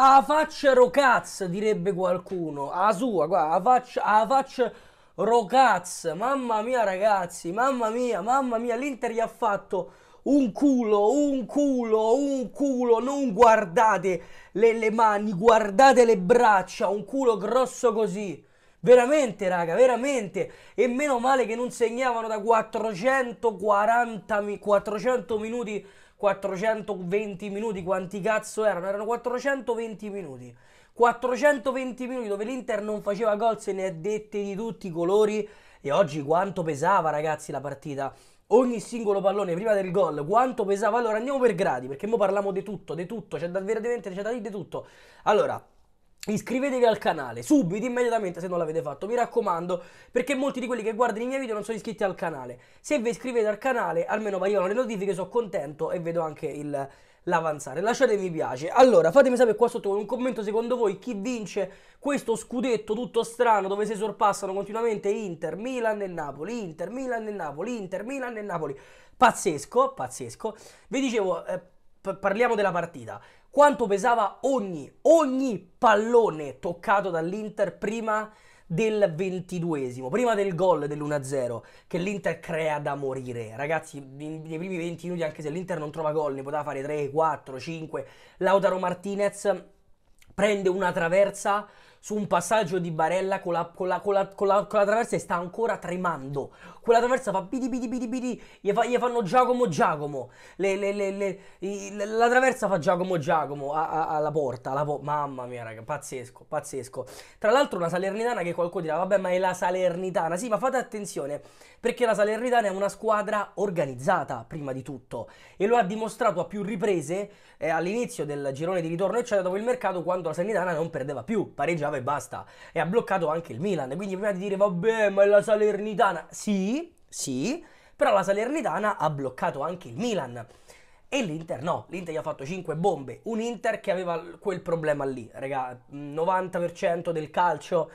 A faccia rocaz direbbe qualcuno. A sua, guarda, a faccia, a faccia rocazza. Mamma mia, ragazzi, mamma mia, mamma mia. L'Inter gli ha fatto un culo, un culo, un culo. Non guardate le, le mani, guardate le braccia. Un culo grosso così. Veramente, raga, veramente. E meno male che non segnavano da 440 400 minuti 420 minuti, quanti cazzo erano? Erano 420 minuti. 420 minuti dove l'Inter non faceva gol, se ne è dette di tutti i colori. E oggi quanto pesava, ragazzi, la partita. Ogni singolo pallone prima del gol, quanto pesava. Allora andiamo per gradi, perché mo parliamo di tutto, di tutto, c'è cioè, davvero c'è da dire di tutto. Allora, Iscrivetevi al canale subito, immediatamente se non l'avete fatto, mi raccomando, perché molti di quelli che guardano i miei video non sono iscritti al canale. Se vi iscrivete al canale, almeno arrivano le notifiche, sono contento e vedo anche il, l'avanzare. lasciatemi mi piace. Allora, fatemi sapere qua sotto con un commento secondo voi chi vince questo scudetto tutto strano dove si sorpassano continuamente Inter, Milan e Napoli, Inter, Milan e Napoli, Inter, Milan e Napoli. Pazzesco, pazzesco. Vi dicevo, eh, parliamo della partita quanto pesava ogni, ogni pallone toccato dall'Inter prima del ventiduesimo, prima del gol dell'1-0 che l'Inter crea da morire. Ragazzi, nei primi 20 minuti, anche se l'Inter non trova gol, ne poteva fare 3, 4, 5. Lautaro Martinez prende una traversa su un passaggio di Barella con la, con la, con la, con la traversa e sta ancora tremando. Quella traversa fa bidi bidi bidi bidi, gli, fa, gli fanno Giacomo Giacomo. Le, le, le, la traversa fa Giacomo Giacomo a, a, alla porta. Alla po- Mamma mia raga, pazzesco, pazzesco. Tra l'altro una Salernitana che qualcuno dirà, vabbè ma è la Salernitana. Sì, ma fate attenzione, perché la Salernitana è una squadra organizzata, prima di tutto. E lo ha dimostrato a più riprese eh, all'inizio del girone di ritorno, eccetera, dopo il mercato, quando la Salernitana non perdeva più, pareggiava e basta. E ha bloccato anche il Milan. Quindi prima di dire vabbè, ma è la Salernitana. Sì, sì, però la Salernitana ha bloccato anche il Milan. E l'Inter no, l'Inter gli ha fatto 5 bombe, un Inter che aveva quel problema lì, raga, 90% mm, del calcio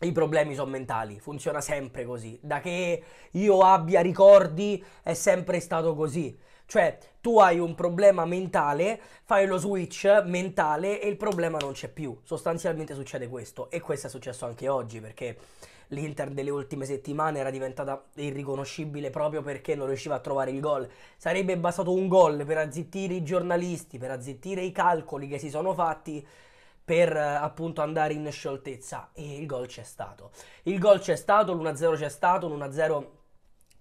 i problemi sono mentali, funziona sempre così, da che io abbia ricordi è sempre stato così. Cioè, tu hai un problema mentale, fai lo switch mentale e il problema non c'è più. Sostanzialmente succede questo. E questo è successo anche oggi perché l'Inter delle ultime settimane era diventata irriconoscibile proprio perché non riusciva a trovare il gol. Sarebbe bastato un gol per azzittire i giornalisti, per azzittire i calcoli che si sono fatti per eh, appunto andare in scioltezza e il gol c'è stato. Il gol c'è stato, l'1-0 c'è stato, l'1-0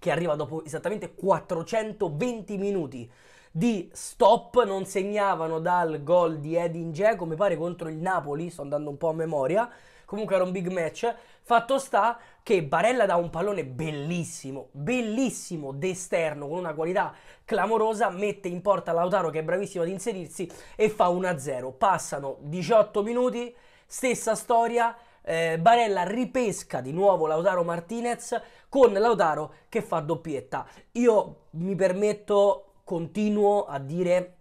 che arriva dopo esattamente 420 minuti di stop, non segnavano dal gol di Edin Dzeko, mi pare contro il Napoli, sto andando un po' a memoria, comunque era un big match, fatto sta che Barella dà un pallone bellissimo, bellissimo d'esterno, con una qualità clamorosa, mette in porta Lautaro che è bravissimo ad inserirsi e fa 1-0, passano 18 minuti, stessa storia, eh, Barella ripesca di nuovo Lautaro Martinez con Lautaro che fa doppietta. Io mi permetto, continuo a dire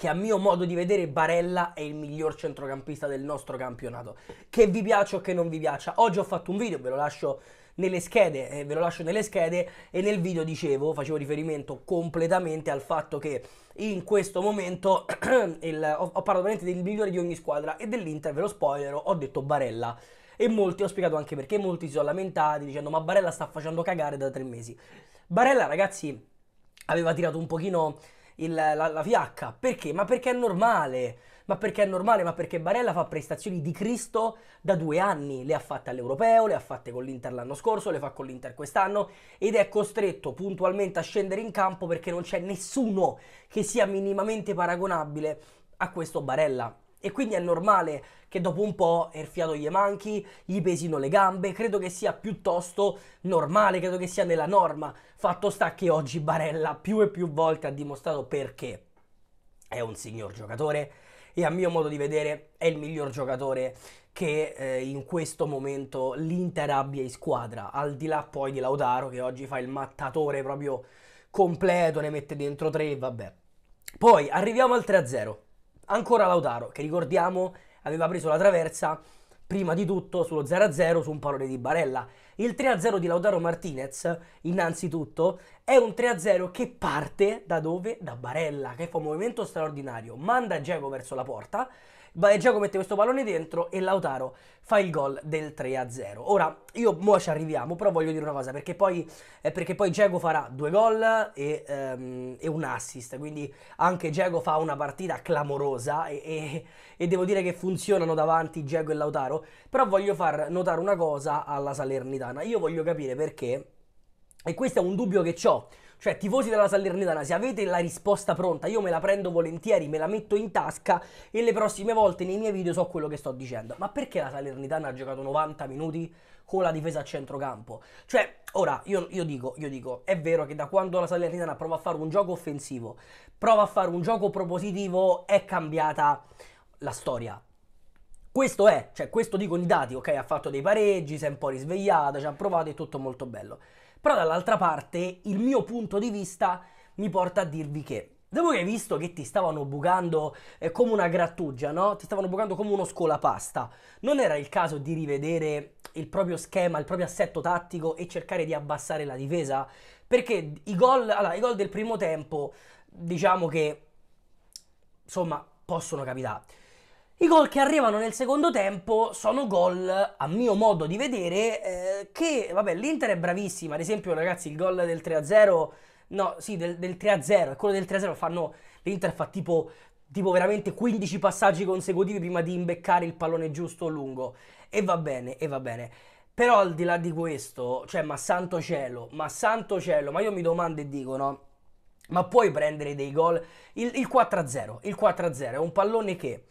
che a mio modo di vedere Barella è il miglior centrocampista del nostro campionato. Che vi piaccia o che non vi piaccia. Oggi ho fatto un video, ve lo lascio nelle schede, eh, ve lo lascio nelle schede e nel video dicevo, facevo riferimento completamente al fatto che in questo momento il, ho, ho, parlato veramente del migliore di ogni squadra e dell'Inter, ve lo spoilerò, ho detto Barella e molti, ho spiegato anche perché, molti si sono lamentati dicendo ma Barella sta facendo cagare da tre mesi. Barella ragazzi aveva tirato un pochino il, la, la VH. Perché? Ma perché è normale. Ma perché è normale? Ma perché Barella fa prestazioni di Cristo da due anni. Le ha fatte all'Europeo, le ha fatte con l'Inter l'anno scorso, le fa con l'Inter quest'anno ed è costretto puntualmente a scendere in campo perché non c'è nessuno che sia minimamente paragonabile a questo Barella. E quindi è normale che dopo un po' il fiato gli manchi, gli pesino le gambe, credo che sia piuttosto normale, credo che sia nella norma. Fatto sta che oggi Barella più e più volte ha dimostrato perché è un signor giocatore e a mio modo di vedere è il miglior giocatore che eh, in questo momento l'Inter abbia in squadra, al di là poi di Lautaro che oggi fa il mattatore proprio completo, ne mette dentro tre, vabbè. Poi arriviamo al 3-0. Ancora Lautaro, che ricordiamo aveva preso la traversa prima di tutto sullo 0-0 su un pallone di Barella. Il 3-0 di Lautaro Martinez, innanzitutto, è un 3-0 che parte da dove? Da Barella, che fa un movimento straordinario, manda Diego verso la porta, Giacomo mette questo pallone dentro e Lautaro fa il gol del 3-0. Ora, io mo ci arriviamo, però voglio dire una cosa, perché poi, eh, perché poi Giacomo farà due gol e, ehm, e, un assist, quindi anche Diego fa una partita clamorosa e, e, e devo dire che funzionano davanti Diego e Lautaro, però voglio far notare una cosa alla Salernità. Salernitana, io voglio capire perché, e questo è un dubbio che ho, cioè tifosi della Salernitana, se avete la risposta pronta, io me la prendo volentieri, me la metto in tasca e le prossime volte nei miei video so quello che sto dicendo. Ma perché la Salernitana ha giocato 90 minuti con la difesa a centrocampo? Cioè, ora io, io, dico, io dico, è vero che da quando la Salernitana prova a fare un gioco offensivo, prova a fare un gioco propositivo, è cambiata la storia. Questo è, cioè questo dicono i dati, ok, ha fatto dei pareggi, si è un po' risvegliata, ci ha provato e tutto molto bello. Però dall'altra parte il mio punto di vista mi porta a dirvi che dopo che hai visto che ti stavano bucando eh, come una grattugia, no? Ti stavano bucando come uno scolapasta, non era il caso di rivedere il proprio schema, il proprio assetto tattico e cercare di abbassare la difesa? Perché i gol, allora, i gol del primo tempo, diciamo che, insomma, possono capitare. I gol che arrivano nel secondo tempo sono gol, a mio modo di vedere, eh, che, vabbè, l'Inter è bravissima, ad esempio ragazzi il gol del 3-0, no, sì, del, del 3-0, e quello del 3-0 fanno, l'Inter fa tipo, tipo veramente 15 passaggi consecutivi prima di imbeccare il pallone giusto lungo, e va bene, e va bene. Però al di là di questo, cioè, ma santo cielo, ma santo cielo, ma io mi domando e dico, no? Ma puoi prendere dei gol? Il, il 4-0, il 4-0 è un pallone che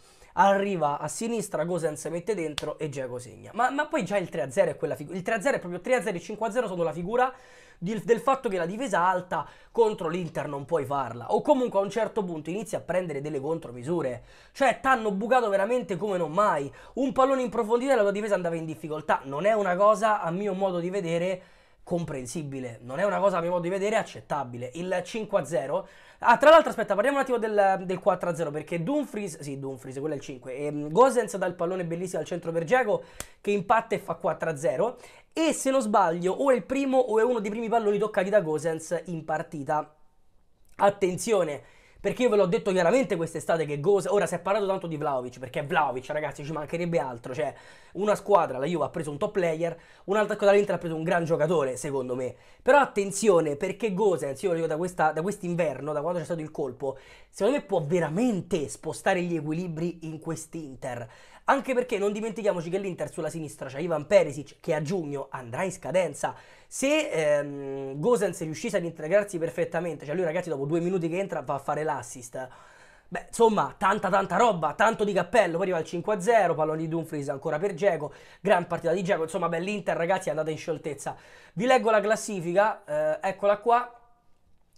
arriva a sinistra, Gosens mette dentro e Diego segna. Ma, ma, poi già il 3-0 è quella figura, il 3-0 è proprio 3-0 e 5-0 sono la figura di, del fatto che la difesa alta contro l'Inter non puoi farla, o comunque a un certo punto inizi a prendere delle contromisure, cioè t'hanno bucato veramente come non mai, un pallone in profondità e la tua difesa andava in difficoltà, non è una cosa a mio modo di vedere comprensibile, non è una cosa a mio modo di vedere accettabile. Il 5-0, ah tra l'altro aspetta parliamo un attimo del, del 4-0 perché Dumfries, sì Dumfries, quello è il 5, e ehm, Gosens dà il pallone bellissimo al centro per Giacomo che impatta e fa 4-0 e se non sbaglio o è il primo o è uno dei primi palloni toccati da Gosens in partita. Attenzione! Perché io ve l'ho detto chiaramente quest'estate che Gose. Ora si è parlato tanto di Vlaovic, perché Vlaovic, ragazzi, ci mancherebbe altro. Cioè, una squadra, la Juve ha preso un top player, un'altra squadra l'Inter ha preso un gran giocatore, secondo me. Però attenzione, perché Gosens, io lo dico da, questa, da quest'inverno, da quando c'è stato il colpo, secondo me può veramente spostare gli equilibri in quest'Inter. Anche perché non dimentichiamoci che l'Inter sulla sinistra c'è Ivan Perisic che a giugno andrà in scadenza. Se ehm, Gosens riuscisse ad integrarsi perfettamente, cioè lui ragazzi dopo due minuti che entra va a fare l'assist, Beh, insomma, tanta tanta roba, tanto di cappello, poi arriva il 5-0, pallone di Dumfries ancora per Geco, gran partita di Geco, insomma, beh, l'Inter ragazzi è andata in scioltezza. Vi leggo la classifica, eh, eccola qua.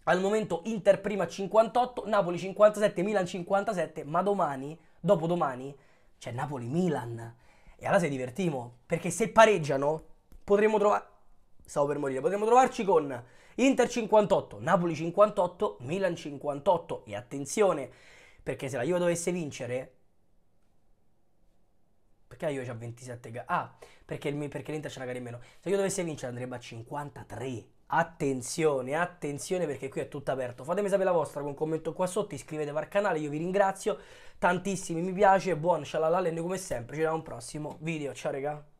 Al momento Inter prima 58, Napoli 57, Milan 57, ma domani, dopodomani, c'è Napoli-Milan. E allora se divertimo, perché se pareggiano potremmo trovare stavo per morire. Potremmo trovarci con Inter 58, Napoli 58, Milan 58 e attenzione perché se la Juve dovesse vincere perché la Juve c'ha 27 gare? Ah, perché, il, perché l'Inter c'è una gara in meno. Se io dovesse vincere andrebbe a 53. Attenzione, attenzione perché qui è tutto aperto. Fatemi sapere la vostra con un commento qua sotto, iscrivetevi al canale, io vi ringrazio. Tantissimi mi piace, buon shalala e noi come sempre ci vediamo a un prossimo video. Ciao raga.